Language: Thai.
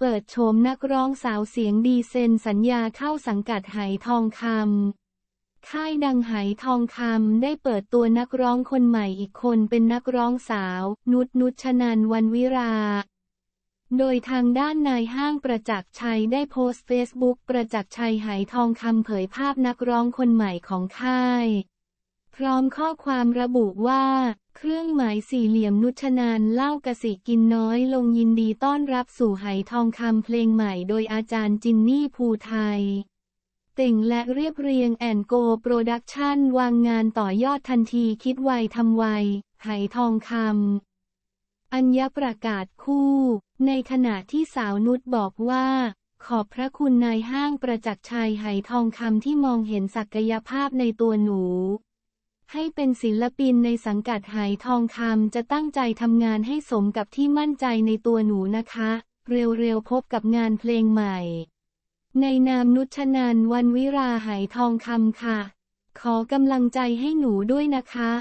เปิดโฉมนักร้องสาวเสียงดีเซนสัญญาเข้าสังกัดไหทองคำ ค่ายดังไหทองคำได้เปิดตัวนักร้องคนใหม่อีกคนเป็นนักร้องสาว นุชนุชนันวันวิรา โดยทางด้านนายห้างประจักษ์ชัยได้โพสต์เฟซบุ๊กประจักษ์ชัยไหทองคำเผยภาพนักร้องคนใหม่ของค่ายพร้อมข้อความระบุว่า เครื่องหมายสี่เหลี่ยมนุชนานเล่ากสิกินน้อยลงยินดีต้อนรับสู่ไหทองคำเพลงใหม่โดยอาจารย์จินนี่ภูไทยติ่งและเรียบเรียงแอนโกโปรดักชันวางงานต่อยอดทันทีคิดไวทำไว ไหทองคำอัญญประกาศคู่ในขณะที่สาวนุชบอกว่า ขอบพระคุณนายห้างประจักษ์ชัยไหทองคำที่มองเห็นศักยภาพในตัวหนูให้เป็นศิลปินในสังกัดหายทองคำจะตั้งใจทำงานให้สมกับที่มั่นใจในตัวหนูนะคะ เร็วๆพบกับงานเพลงใหม่ ในนามนุชนานวันวิราหายทองคำค่ะ ขอกำลังใจให้หนูด้วยนะคะ